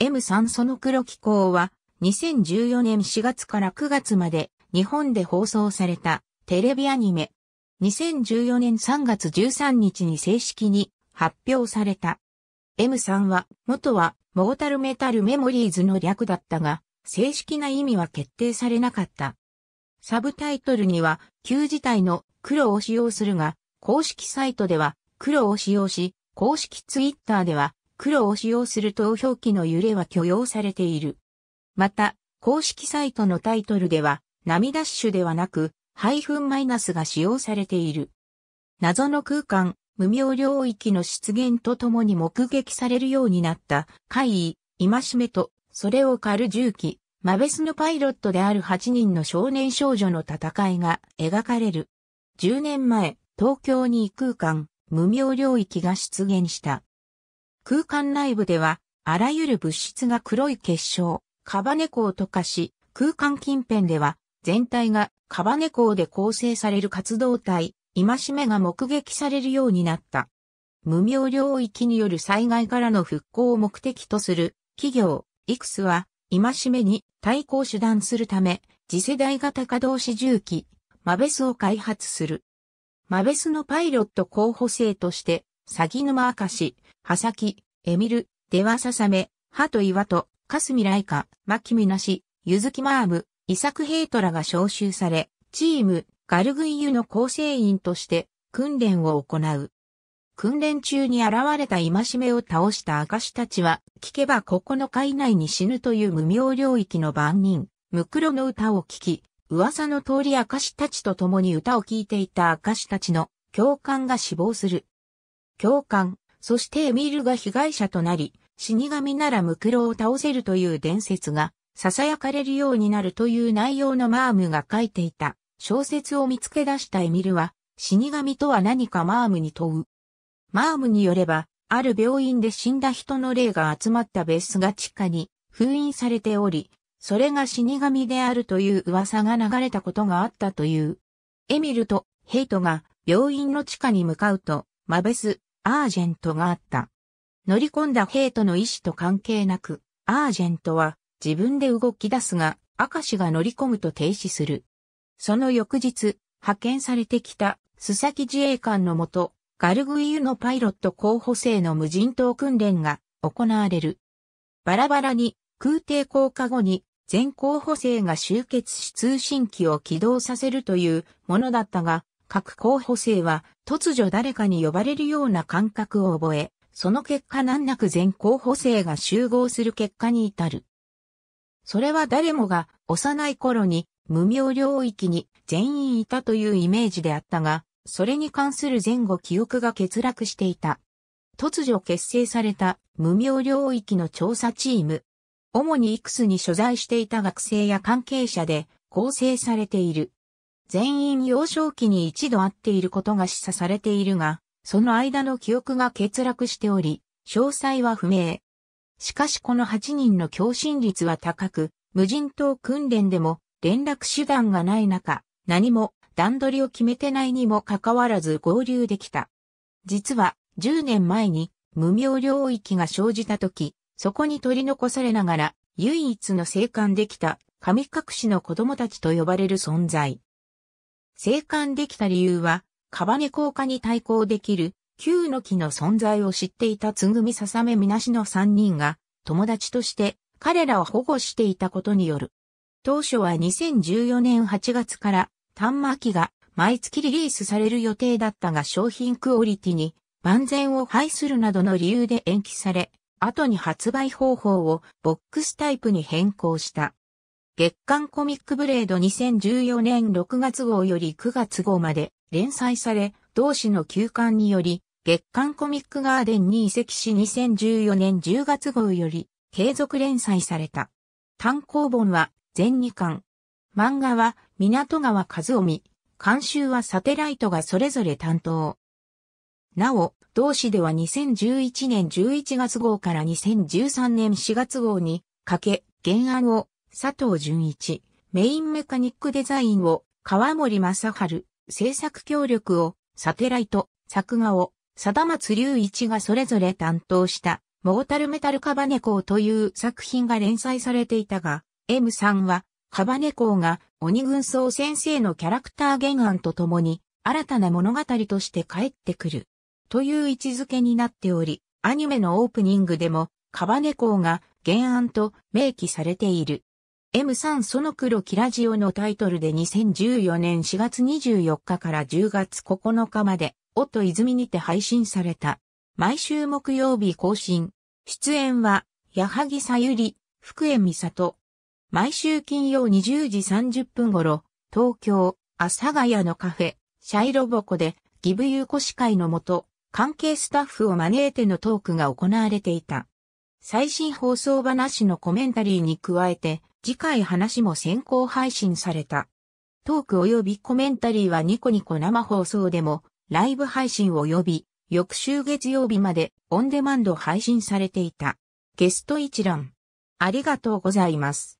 M3 その黒気候は2014年4月から9月まで日本で放送されたテレビアニメ。2014年3月13日に正式に発表された。M3 は元はモータルメタルメモリーズの略だったが正式な意味は決定されなかった。サブタイトルには旧自体の黒を使用するが公式サイトでは黒を使用し公式ツイッターでは黒を使用する投票機の揺れは許容されている。また、公式サイトのタイトルでは、波ダッシュではなく、ハイフンマイナスが使用されている。謎の空間、無名領域の出現とともに目撃されるようになった、怪異、今しめと、それを狩る重機、マベスのパイロットである8人の少年少女の戦いが描かれる。10年前、東京に異空間、無名領域が出現した。空間内部では、あらゆる物質が黒い結晶、カバネコを溶かし、空間近辺では、全体がカバネコで構成される活動体、今しめが目撃されるようになった。無明領域による災害からの復興を目的とする企業、いくつは、今しめに対抗手段するため、次世代型可動子重機、マベスを開発する。マベスのパイロット候補生として、サギヌマアカシ、ハサキ、エミル、デワササメ、ハトイワト、カスミライカ、マキミナシ、ユズキマーム、イサクヘイトラが招集され、チーム、ガルグイユの構成員として訓練を行う。訓練中に現れた今しめを倒した証たちは、聞けば9日以内に死ぬという無名領域の番人、ムクロの歌を聞き、噂の通り証たちと共に歌を聴いていた証たちの教官が死亡する。教官、そしてエミールが被害者となり、死神ならムクロを倒せるという伝説が、囁かれるようになるという内容のマームが書いていた小説を見つけ出したエミルは、死神とは何かマームに問う。マームによれば、ある病院で死んだ人の霊が集まった別室が地下に封印されており、それが死神であるという噂が流れたことがあったという。エミルとヘイトが病院の地下に向かうと、マベス、アージェントがあった。乗り込んだ兵との意思と関係なく、アージェントは自分で動き出すが、明石が乗り込むと停止する。その翌日、派遣されてきた須崎自衛官のもと、ガルグイユのパイロット候補生の無人島訓練が行われる。バラバラに空挺降下後に全候補生が集結し通信機を起動させるというものだったが、各候補生は突如誰かに呼ばれるような感覚を覚え、その結果難なく全候補生が集合する結果に至る。それは誰もが幼い頃に無名領域に全員いたというイメージであったが、それに関する前後記憶が欠落していた。突如結成された無名領域の調査チーム。主にいくつに所在していた学生や関係者で構成されている。全員幼少期に一度会っていることが示唆されているが、その間の記憶が欠落しており、詳細は不明。しかしこの8人の共振率は高く、無人島訓練でも連絡手段がない中、何も段取りを決めてないにもかかわらず合流できた。実は10年前に無名領域が生じた時、そこに取り残されながら唯一の生還できた神隠しの子供たちと呼ばれる存在。生還できた理由は、カバネ効果に対抗できる、旧の木の存在を知っていたつぐみささめみなしの三人が、友達として彼らを保護していたことによる。当初は2014年8月から端末機が毎月リリースされる予定だったが商品クオリティに万全を排するなどの理由で延期され、後に発売方法をボックスタイプに変更した。月刊コミックブレード2014年6月号より9月号まで連載され、同誌の休刊により、月刊コミックガーデンに移籍し2014年10月号より継続連載された。単行本は全2巻。漫画は港川和臣、監修はサテライトがそれぞれ担当。なお、同誌では2011年11月号から2013年4月号にかけ原案を佐藤淳一、メインメカニックデザインを、川森正春、制作協力を、サテライト、作画を、貞松隆一がそれぞれ担当した、モータルメタルカバネコウという作品が連載されていたが、M さんは、カバネコウが鬼軍曹先生のキャラクター原案とともに、新たな物語として帰ってくる。という位置づけになっており、アニメのオープニングでも、カバネコウが原案と明記されている。M3 その黒キラジオのタイトルで2014年4月24日から10月9日まで、音泉にて配信された。毎週木曜日更新。出演は、矢作さゆり、福江美里。毎週金曜20時30分頃、東京、阿佐ヶ谷のカフェ、シャイロボコで、ギブユーコ司会のもと、関係スタッフを招いてのトークが行われていた。最新放送話のコメンタリーに加えて、次回話も先行配信された。トーク及びコメンタリーはニコニコ生放送でも、ライブ配信及び、翌週月曜日までオンデマンド配信されていた。ゲスト一覧。ありがとうございます。